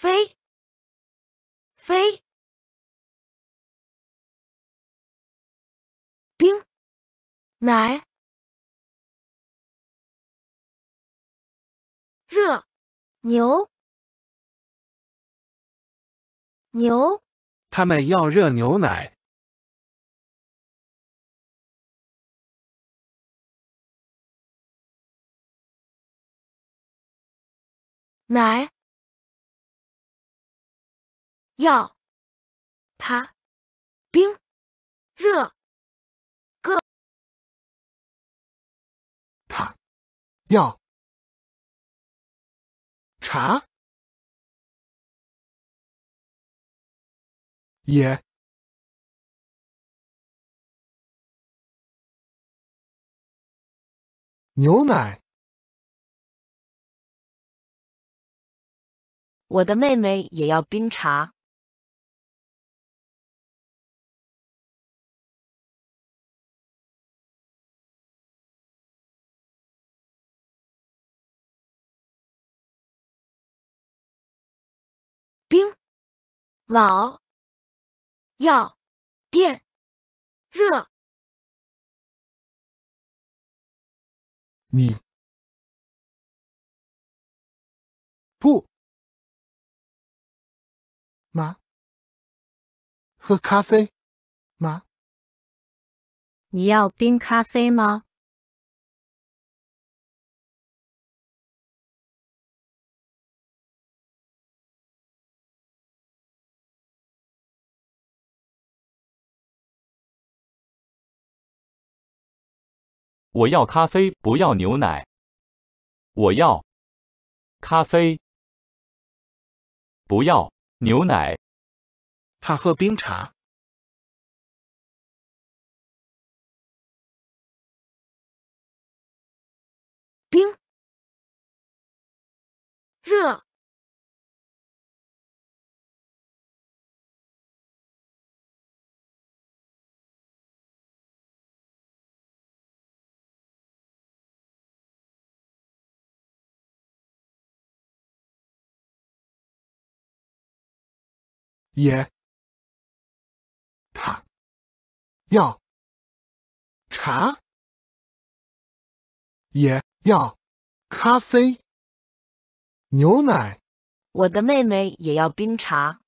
飞，飞，冰，奶，热，牛，牛，他们要热牛奶，奶。要，他，冰，热，个，茶，要，茶，也，牛奶。我的妹妹也要冰茶。老要电热？你不吗？喝咖啡吗？你要冰咖啡吗？我要咖啡，不要牛奶。我要咖啡，不要牛奶。他喝冰茶，冰热。也，他要茶，也要咖啡、牛奶。我的妹妹也要冰茶。